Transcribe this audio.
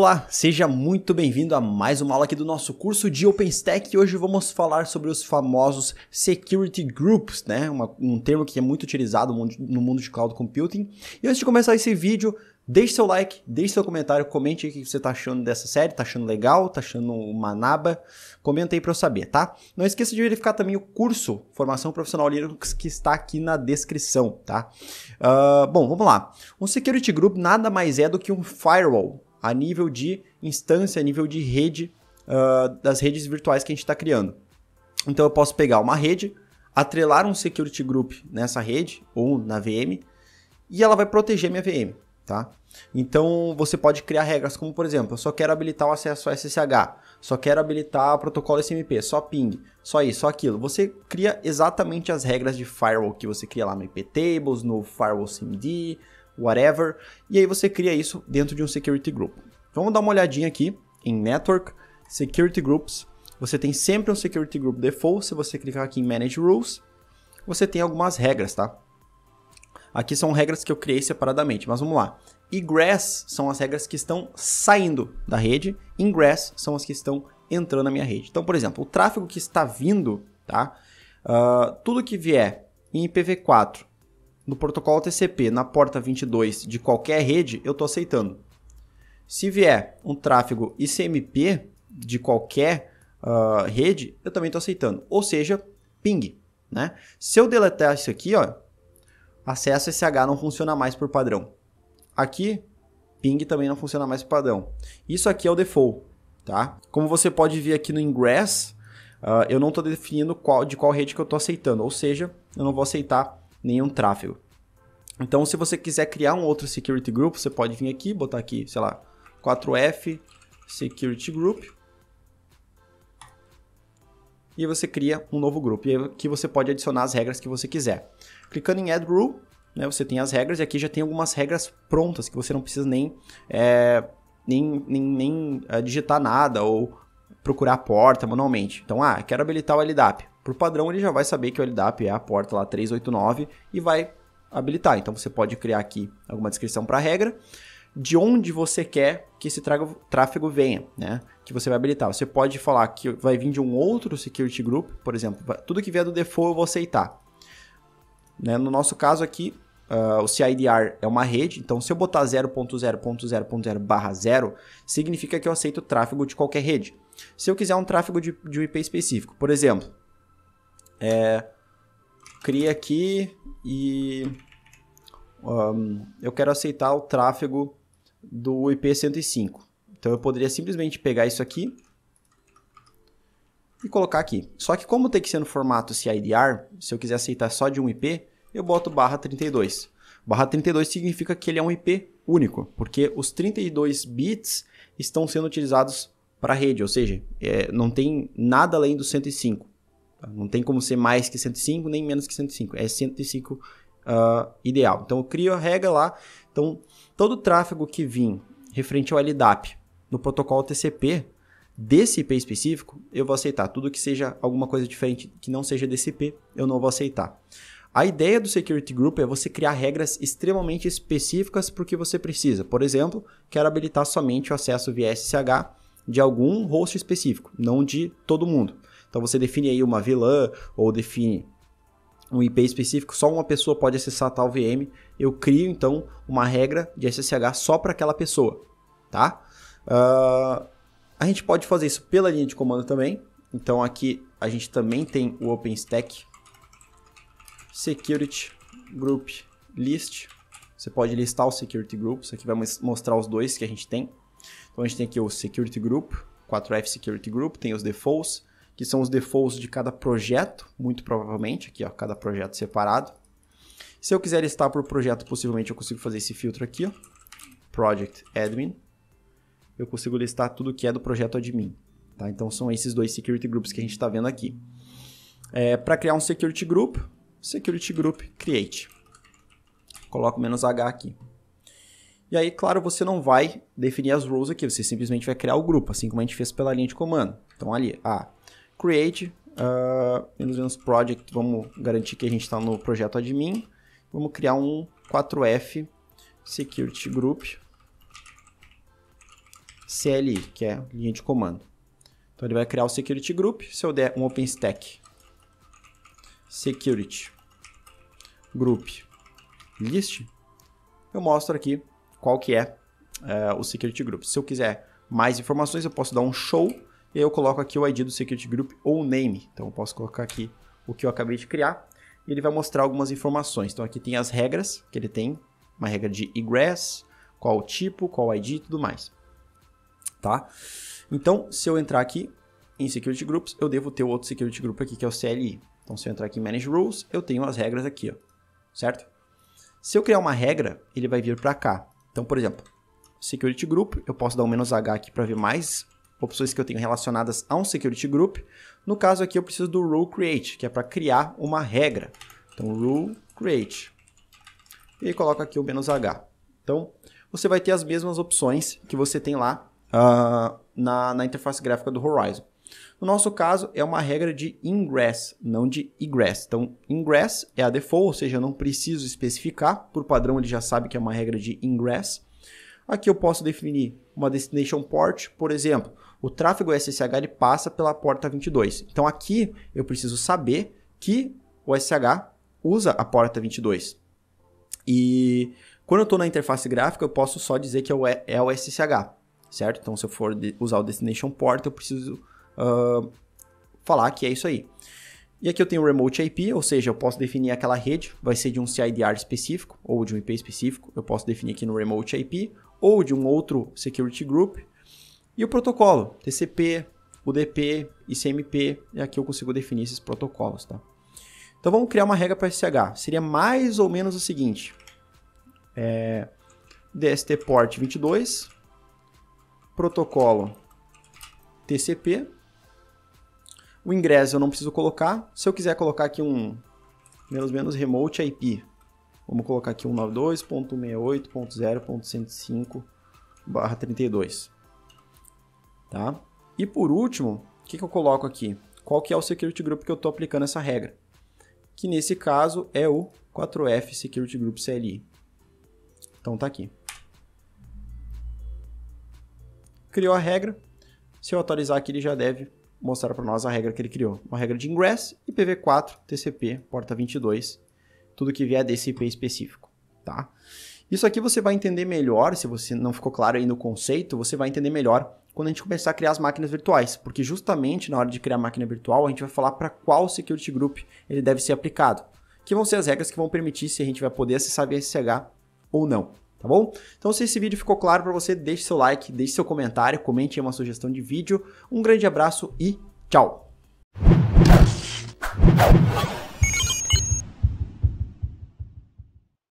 Olá, seja muito bem-vindo a mais uma aula aqui do nosso curso de OpenStack e hoje vamos falar sobre os famosos Security Groups, né? Uma, um termo que é muito utilizado no mundo de Cloud Computing. E antes de começar esse vídeo, deixe seu like, deixe seu comentário, comente o que você está achando dessa série, está achando legal, está achando uma naba, comenta aí para eu saber, tá? Não esqueça de verificar também o curso Formação Profissional Linux que está aqui na descrição, tá? Uh, bom, vamos lá. Um Security Group nada mais é do que um firewall, a nível de instância, a nível de rede, uh, das redes virtuais que a gente está criando. Então eu posso pegar uma rede, atrelar um security group nessa rede ou na VM e ela vai proteger minha VM, tá? Então você pode criar regras como, por exemplo, eu só quero habilitar o acesso a SSH, só quero habilitar o protocolo SMP, só ping, só isso, só aquilo. Você cria exatamente as regras de firewall que você cria lá no IP Tables, no Firewall cmd whatever, e aí você cria isso dentro de um security group. Vamos dar uma olhadinha aqui em network, security groups. Você tem sempre um security group default, se você clicar aqui em manage rules, você tem algumas regras, tá? Aqui são regras que eu criei separadamente, mas vamos lá. Egress são as regras que estão saindo da rede, ingress são as que estão entrando na minha rede. Então, por exemplo, o tráfego que está vindo, tá? Uh, tudo que vier em IPv4 no protocolo TCP na porta 22 de qualquer rede, eu estou aceitando. Se vier um tráfego ICMP de qualquer uh, rede, eu também estou aceitando. Ou seja, ping. Né? Se eu deletar isso aqui, ó, acesso SH não funciona mais por padrão. Aqui, ping também não funciona mais por padrão. Isso aqui é o default. Tá? Como você pode ver aqui no ingress, uh, eu não estou definindo qual, de qual rede que eu estou aceitando. Ou seja, eu não vou aceitar nenhum tráfego. Então, se você quiser criar um outro security group, você pode vir aqui, botar aqui, sei lá, 4F security group. E você cria um novo grupo. E aqui é você pode adicionar as regras que você quiser. Clicando em add rule, né, você tem as regras. E aqui já tem algumas regras prontas que você não precisa nem, é, nem, nem, nem é, digitar nada ou procurar a porta manualmente. Então, ah, quero habilitar o LDAP. Por padrão, ele já vai saber que o LDAP é a porta lá 389 e vai habilitar. Então você pode criar aqui alguma descrição para a regra de onde você quer que esse tráfego venha, né? Que você vai habilitar. Você pode falar que vai vir de um outro security group, por exemplo, tudo que vier do default eu vou aceitar. Né? No nosso caso aqui, uh, o CIDR é uma rede, então se eu botar 0.0.0.0 barra 0, significa que eu aceito tráfego de qualquer rede. Se eu quiser um tráfego de, de um IP específico, por exemplo, é, cria aqui e um, eu quero aceitar o tráfego do IP105. Então eu poderia simplesmente pegar isso aqui e colocar aqui. Só que como tem que ser no formato CIDR, se eu quiser aceitar só de um IP, eu boto barra 32. Barra 32 significa que ele é um IP único, porque os 32 bits estão sendo utilizados para a rede, ou seja, é, não tem nada além do 105. Tá? Não tem como ser mais que 105, nem menos que 105. É 105 uh, ah, ideal. Então, eu crio a regra lá. Então, todo o tráfego que vim referente ao LDAP no protocolo TCP, desse IP específico, eu vou aceitar. Tudo que seja alguma coisa diferente que não seja desse IP, eu não vou aceitar. A ideia do Security Group é você criar regras extremamente específicas para o que você precisa. Por exemplo, quero habilitar somente o acesso via SSH de algum host específico, não de todo mundo. Então você define aí uma vilã ou define um IP específico, só uma pessoa pode acessar tal VM. Eu crio então uma regra de SSH só para aquela pessoa, tá? Uh, a gente pode fazer isso pela linha de comando também. Então aqui a gente também tem o OpenStack Security Group List. Você pode listar o Security Group. Isso aqui vai mostrar os dois que a gente tem. Então a gente tem aqui o Security Group, 4F Security Group, tem os defaults, que são os defaults de cada projeto, muito provavelmente, aqui ó, cada projeto separado. Se eu quiser listar por projeto, possivelmente eu consigo fazer esse filtro aqui, ó, Project Admin. Eu consigo listar tudo que é do projeto admin. Tá? Então são esses dois security groups que a gente está vendo aqui. É, Para criar um security group, security group create. Coloco menos "-h", aqui. E aí, claro, você não vai definir as rules aqui, você simplesmente vai criar o grupo, assim como a gente fez pela linha de comando. Então ali, a ah, create uh, ah, menos Project, vamos garantir que a gente está no projeto admin. Vamos criar um 4F Security Group CLI, que é linha de comando. Então ele vai criar o Security Group, se eu der um OpenStack Security Group List, eu mostro aqui qual que é uh, o Security Group. Se eu quiser mais informações, eu posso dar um show e aí eu coloco aqui o ID do Security Group ou o name. Então eu posso colocar aqui o que eu acabei de criar. E ele vai mostrar algumas informações. Então aqui tem as regras que ele tem. Uma regra de egress, qual o tipo, qual o ID e tudo mais. Tá? Então, se eu entrar aqui em Security Groups, eu devo ter outro Security Group aqui, que é o CLI. Então, se eu entrar aqui em Manage Rules, eu tenho as regras aqui, ó, certo? Se eu criar uma regra, ele vai vir para cá. Então, por exemplo, Security Group, eu posso dar um menos "-h", aqui para ver mais opções que eu tenho relacionadas a um security group. No caso aqui eu preciso do rule create, que é para criar uma regra. Então rule create. E aí coloca aqui o menos "-h". Então você vai ter as mesmas opções que você tem lá uh, na, na interface gráfica do Horizon. No nosso caso, é uma regra de ingress, não de egress. Então, ingress é a default, ou seja, eu não preciso especificar, por padrão ele já sabe que é uma regra de ingress. Aqui eu posso definir uma destination port, por exemplo, o tráfego SSH ele passa pela porta 22. Então aqui eu preciso saber que o SSH usa a porta 22. E quando eu estou na interface gráfica, eu posso só dizer que é o é SSH, certo? Então se eu for usar o destination port, eu preciso uh, falar que é isso aí. E aqui eu tenho o Remote IP, ou seja, eu posso definir aquela rede, vai ser de um CIDR específico ou de um IP específico, eu posso definir aqui no Remote IP, ou de um outro Security Group, e o protocolo, TCP, UDP, ICMP, e é aqui eu consigo definir esses protocolos, tá? Então vamos criar uma regra para SSH. Seria mais ou menos o seguinte: é, DST port 22, protocolo TCP. O ingresso eu não preciso colocar. Se eu quiser colocar aqui um menos menos remote IP, vamos colocar aqui 1.2.68.0.105/barra 32 tá? E por último, o que, que eu coloco aqui? Qual que é o security group que eu estou aplicando essa regra? Que nesse caso é o 4F Security Group CLI. Então tá aqui. Criou a regra. Se eu atualizar aqui, ele já deve mostrar para nós a regra que ele criou. Uma regra de ingress, IPv4, TCP, porta 22, tudo que vier desse IP específico, tá? Isso aqui você vai entender melhor, se você não ficou claro aí no conceito, você vai entender melhor quando a gente começar a criar as máquinas virtuais, porque justamente na hora de criar a máquina virtual, a gente vai falar para qual security group ele deve ser aplicado, que vão ser as regras que vão permitir se a gente vai poder acessar via SSH ou não, tá bom? Então se esse vídeo ficou claro para você, deixe seu like, deixe seu comentário, comente aí uma sugestão de vídeo. Um grande abraço e tchau.